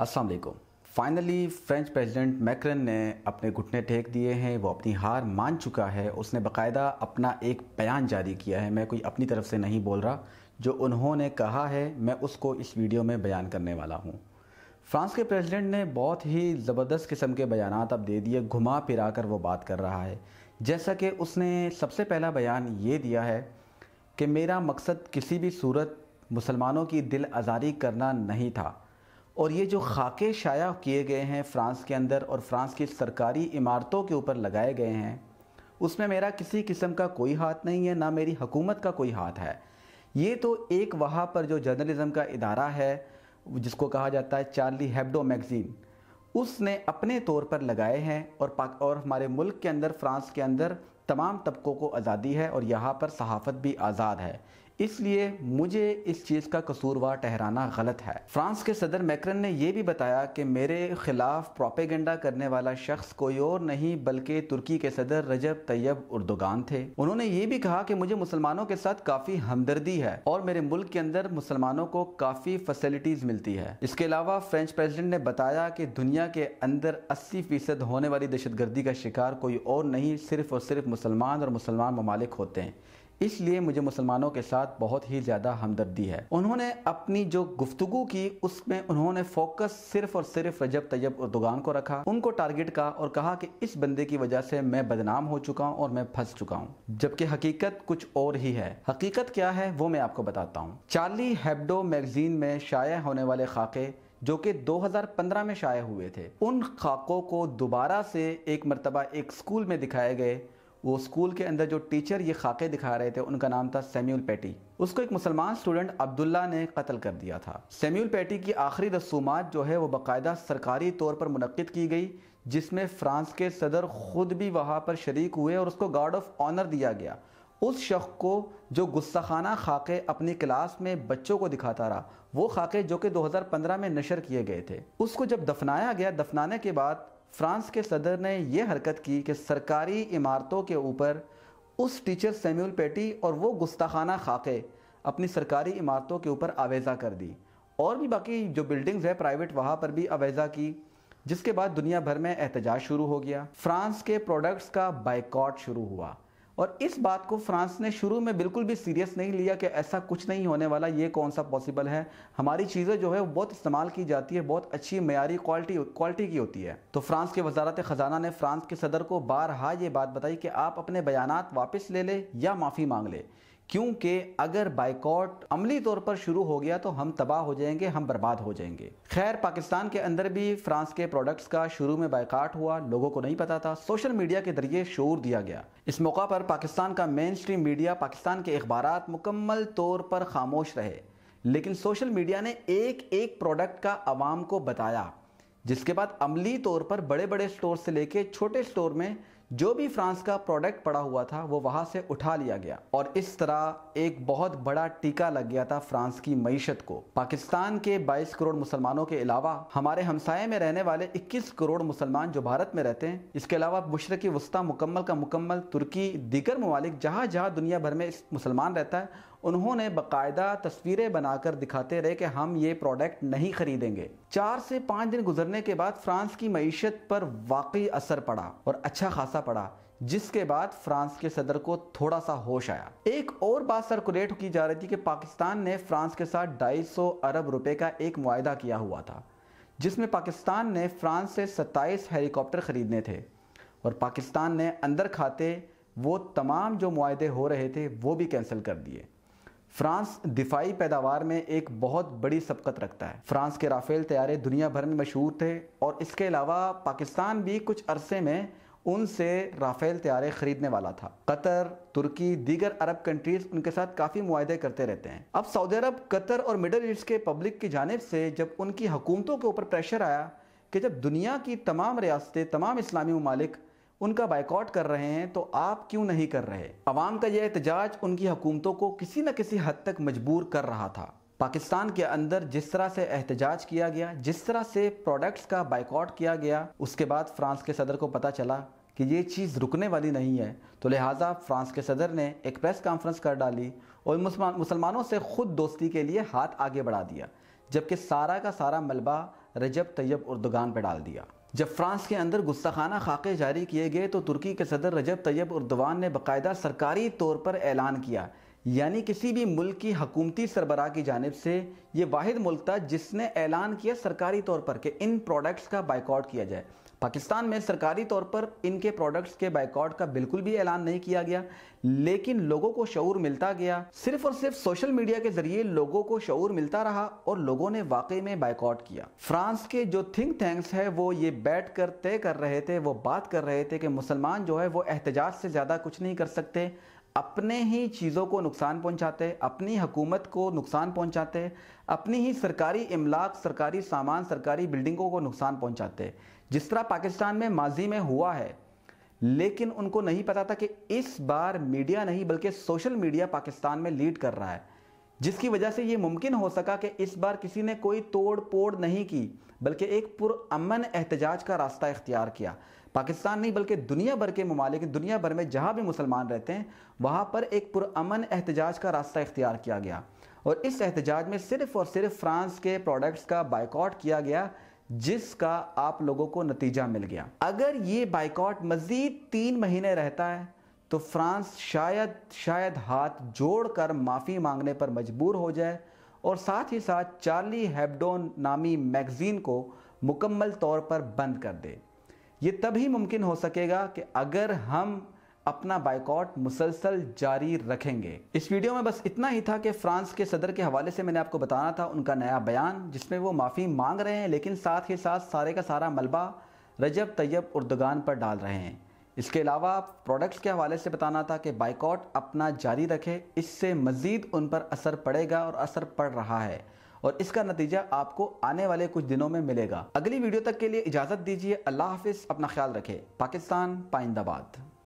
Aslam finally French president Macron ने अपने घुटने टेक दिए हैं वो अपनी हार मान चुका है उसने बकायदा अपना एक बयान जारी किया है मैं कोई अपनी तरफ से नहीं बोल रहा जो उन्होंने कहा है मैं उसको इस वीडियो में बयान करने वाला हूँ फ्रांस के प्रेसिडेंट ने बहुत ही ज़बरदस्त किस्म के बयान अब दे दिए घुमा फिरा कर वो बात कर रहा है जैसा कि उसने सबसे पहला बयान ये दिया है कि मेरा मकसद किसी भी सूरत मुसलमानों की दिल आज़ारी करना नहीं था और ये जो खाके शाया किए गए हैं फ्रांस के अंदर और फ्रांस की सरकारी इमारतों के ऊपर लगाए गए हैं उसमें मेरा किसी किस्म का कोई हाथ नहीं है ना मेरी हुकूमत का कोई हाथ है ये तो एक वहाँ पर जो जर्नलिज़म का इदारा है जिसको कहा जाता है चार्ली हेब्डो मैगज़ीन उसने अपने तौर पर लगाए हैं और पाक और हमारे मुल्क के अंदर फ्रांस के अंदर तमाम तबकों को आज़ादी है और यहाँ पर सहाफ़त भी आज़ाद है इसलिए मुझे इस चीज़ का कसूरवार ठहराना गलत है फ्रांस के सदर मैक्रन ने यह भी बताया कि मेरे खिलाफ प्रोपेगेंडा करने वाला शख्स कोई और नहीं बल्कि तुर्की के सदर रजब तैयब उर्दोगान थे उन्होंने ये भी कहा कि मुझे मुसलमानों के साथ काफ़ी हमदर्दी है और मेरे मुल्क के अंदर मुसलमानों को काफ़ी फैसिलिटीज़ मिलती है इसके अलावा फ्रेंच प्रेसिडेंट ने बताया कि दुनिया के अंदर अस्सी फीसद होने वाली दहशतगर्दी का शिकार कोई और नहीं सिर्फ और सिर्फ मुसलमान और मुसलमान ममालिक होते हैं इसलिए मुझे मुसलमानों के साथ बहुत ही ज़्यादा हमदर्दी है उन्होंने अपनी जो गुफ्तगु की उसमें उन्होंने फोकस सिर्फ और सिर्फ रजब तैयब दुगान को रखा उनको टारगेट का और कहा कि इस बंदे की वजह से मैं बदनाम हो चुका हूँ और मैं फंस चुका हूँ जबकि हकीकत कुछ और ही है हकीकत क्या है वो मैं आपको बताता हूँ चार्ली हेब्डो मैगजीन में शाया होने वाले खाके जो कि 2015 में शाया हुए थे उन खाकों को दोबारा से एक मरतबा एक स्कूल में दिखाए गए वो स्कूल के अंदर जो टीचर ये खाके दिखा रहे थे उनका नाम था सेम्यूल पेटी उसको एक मुसलमान स्टूडेंट अब्दुल्ला ने कत्ल कर दिया था सेम्यूल पैटी की आखिरी रसूमात जो है वो बाकायदा सरकारी तौर पर मनद की गई जिसमें फ्रांस के सदर खुद भी वहाँ पर शरीक हुए और उसको गार्ड ऑफ ऑनर दिया गया उस शख्स को जो गुस्साखाना खाके अपनी क्लास में बच्चों को दिखाता रहा वो खाके जो कि 2015 में नशर किए गए थे उसको जब दफनाया गया दफनाने के बाद फ्रांस के सदर ने यह हरकत की कि सरकारी इमारतों के ऊपर उस टीचर सेम्यूल पेटी और वो गुस्ताखाना खाके अपनी सरकारी इमारतों के ऊपर आवेज़ा कर दी और भी बाकी जो बिल्डिंग्स है प्राइवेट वहाँ पर भी आवेज़ा की जिसके बाद दुनिया भर में एहतजाज शुरू हो गया फ्रांस के प्रोडक्ट्स का बाइकॉट शुरू हुआ और इस बात को फ्रांस ने शुरू में बिल्कुल भी सीरियस नहीं लिया कि ऐसा कुछ नहीं होने वाला ये कौन सा पॉसिबल है हमारी चीज़ें जो है बहुत इस्तेमाल की जाती है बहुत अच्छी मैारी क्वालिटी क्वालिटी की होती है तो फ्रांस के वजारत ख़जाना ने फ्रांस के सदर को बारहा ये बात बताई कि आप अपने बयान वापस ले लें या माफ़ी मांग लें क्योंकि अगर बाइकॉट अमली तौर पर शुरू हो गया तो हम तबाह हो जाएंगे हम बर्बाद हो जाएंगे खैर पाकिस्तान के अंदर भी फ्रांस के प्रोडक्ट्स का शुरू में बाइकॉट हुआ लोगों को नहीं पता था सोशल मीडिया के जरिए शोर दिया गया इस मौका पर पाकिस्तान का मेन स्ट्रीम मीडिया पाकिस्तान के अखबार मुकम्मल तौर पर खामोश रहे लेकिन सोशल मीडिया ने एक एक प्रोडक्ट का आवाम को बताया जिसके बाद अमली तौर पर बड़े बड़े स्टोर से लेके छोटे स्टोर में जो भी फ्रांस का प्रोडक्ट पड़ा हुआ था वो वहाँ से उठा लिया गया और इस तरह एक बहुत बड़ा टीका लग गया था फ्रांस की मीशत को पाकिस्तान के 22 करोड़ मुसलमानों के अलावा हमारे हमसाये में रहने वाले 21 करोड़ मुसलमान जो भारत में रहते हैं इसके अलावा मशरक़ी वस्ती मुकम्मल का मुकम्मल तुर्की दीगर ममालिक जहाँ जहाँ दुनिया भर में मुसलमान रहता है उन्होंने बाकायदा तस्वीरें बनाकर दिखाते रहे कि हम ये प्रोडक्ट नहीं खरीदेंगे चार से पाँच दिन गुजरने के बाद फ्रांस की मीशत पर वाकई असर पड़ा और अच्छा खासा पड़ा जिसके बाद फ्रांस के सदर को थोड़ा सा होश आया एक और बात सर्कुलेट की जा रही थी कि पाकिस्तान ने फ्रांस के साथ 250 अरब रुपए का एक मुआदा किया हुआ था जिसमें पाकिस्तान ने फ्रांस से 27 हेलीकॉप्टर ख़रीदने थे और पाकिस्तान ने अंदर खाते वो तमाम जो मुआदे हो रहे थे वो भी कैंसिल कर दिए फ्रांस दिफाई पैदावार में एक बहुत बड़ी सबकत रखता है फ्रांस के राफेल तैयारे दुनिया भर में मशहूर थे और इसके अलावा पाकिस्तान भी कुछ अरसे में उनसे राफेल तैयारे खरीदने वाला था कतर तुर्की दीगर अरब कंट्रीज उनके साथ काफ़ी मुआदे करते रहते हैं अब सऊदी अरब कतर और मिडल ईस्ट के पब्लिक की जानब से जब उनकी हुकूमतों के ऊपर प्रेशर आया कि जब दुनिया की तमाम रियासतें तमाम इस्लामी ममालिक उनका बाइकआउट कर रहे हैं तो आप क्यों नहीं कर रहे अवाम का यह एहतजाज उनकी हुकूमतों को किसी न किसी हद तक मजबूर कर रहा था पाकिस्तान के अंदर जिस तरह से एहतजाज किया गया जिस तरह से प्रोडक्ट्स का बाइकआउट किया गया उसके बाद फ्रांस के सदर को पता चला कि ये चीज़ रुकने वाली नहीं है तो लिहाजा फ्रांस के सदर ने एक प्रेस कॉन्फ्रेंस कर डाली और मुसलमानों से खुद दोस्ती के लिए हाथ आगे बढ़ा दिया जबकि सारा का सारा मलबा रजब तैयब उर्दगान पर डाल दिया जब फ्रांस के अंदर गुस्साखाना खाके जारी किए गए तो तुर्की के सदर रजब तैयब उर्दवान ने बाकायदा सरकारी तौर पर ऐलान किया यानी किसी भी मुल्क की हकूमती सरबराह की जानब से ये वाद मुल्क था जिसने ऐलान किया सरकारी तौर पर कि इन प्रोडक्ट्स का बाइकआउट किया जाए पाकिस्तान में सरकारी तौर पर इनके प्रोडक्ट्स के बाइकआउट का बिल्कुल भी ऐलान नहीं किया गया लेकिन लोगों को शऊर मिलता गया सिर्फ और सिर्फ सोशल मीडिया के जरिए लोगों को शऊर मिलता रहा और लोगों ने वाकई में बाइकआउट किया फ्रांस के जो थिंक थैंक्स है वो ये बैठ कर तय कर रहे थे वो बात कर रहे थे कि मुसलमान जो है वो एहतजाज से ज़्यादा कुछ नहीं कर सकते अपने ही चीज़ों को नुकसान पहुंचाते अपनी हुकूमत को नुकसान पहुंचाते अपनी ही सरकारी इमलाक सरकारी सामान सरकारी बिल्डिंगों को नुकसान पहुंचाते जिस तरह पाकिस्तान में माजी में हुआ है लेकिन उनको नहीं पता था कि इस बार मीडिया नहीं बल्कि सोशल मीडिया पाकिस्तान में लीड कर रहा है जिसकी वजह से ये मुमकिन हो सका कि इस बार किसी ने कोई तोड़ फोड़ नहीं की बल्कि एक पुरान एहतजाज का रास्ता इख्तियार किया पाकिस्तान नहीं बल्कि दुनिया भर के ममालिक दुनिया भर में जहाँ भी मुसलमान रहते हैं वहाँ पर एक पुरान एहतजाज का रास्ता इख्तियार किया गया और इस एहतजाज में सिर्फ़ और सिर्फ फ्रांस के प्रोडक्ट्स का बाइकआउट किया गया जिसका आप लोगों को नतीजा मिल गया अगर ये बाइकआउट मज़ीद तीन महीने रहता है तो फ्रांस शायद शायद हाथ जोड़कर माफ़ी मांगने पर मजबूर हो जाए और साथ ही साथ चार्ली हैब्डो नामी मैगज़ीन को मुकम्मल तौर पर बंद कर दे ये तभी मुमकिन हो सकेगा कि अगर हम अपना बाइकॉट मुसलसल जारी रखेंगे इस वीडियो में बस इतना ही था कि फ्रांस के सदर के हवाले से मैंने आपको बताना था उनका नया बयान जिसमें वो माफ़ी मांग रहे हैं लेकिन साथ ही साथ सारे का सारा मलबा रजब तैयब उर्दगान पर डाल रहे हैं इसके अलावा प्रोडक्ट्स के हवाले से बताना था कि बाइकॉट अपना जारी रखे इससे मज़ीद उन पर असर पड़ेगा और असर पड़ रहा है और इसका नतीजा आपको आने वाले कुछ दिनों में मिलेगा अगली वीडियो तक के लिए इजाज़त दीजिए अल्लाह हाफिज़ अपना ख्याल रखे पाकिस्तान पाइंदाबाद